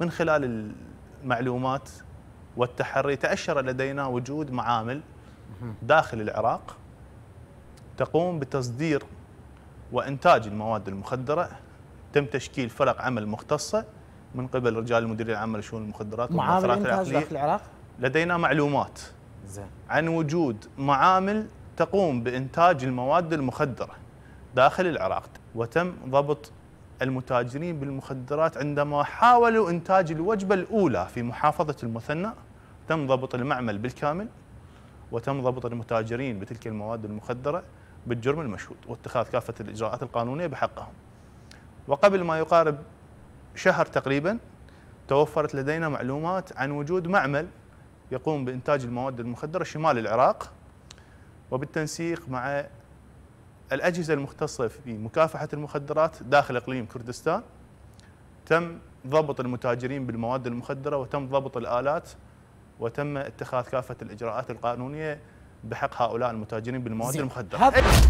من خلال المعلومات والتحري تأشر لدينا وجود معامل داخل العراق تقوم بتصدير وإنتاج المواد المخدرة تم تشكيل فرق عمل مختصة من قبل رجال المديرية العامة لشؤون المخدرات معامل إنتاج داخل العراق؟ لدينا معلومات عن وجود معامل تقوم بإنتاج المواد المخدرة داخل العراق وتم ضبط المتاجرين بالمخدرات عندما حاولوا إنتاج الوجبة الأولى في محافظة المثنى تم ضبط المعمل بالكامل وتم ضبط المتاجرين بتلك المواد المخدرة بالجرم المشهود واتخاذ كافة الإجراءات القانونية بحقهم وقبل ما يقارب شهر تقريبا توفرت لدينا معلومات عن وجود معمل يقوم بإنتاج المواد المخدرة شمال العراق وبالتنسيق مع الأجهزة المختصة في مكافحة المخدرات داخل إقليم كردستان تم ضبط المتاجرين بالمواد المخدرة وتم ضبط الآلات وتم اتخاذ كافة الإجراءات القانونية بحق هؤلاء المتاجرين بالمواد المخدرة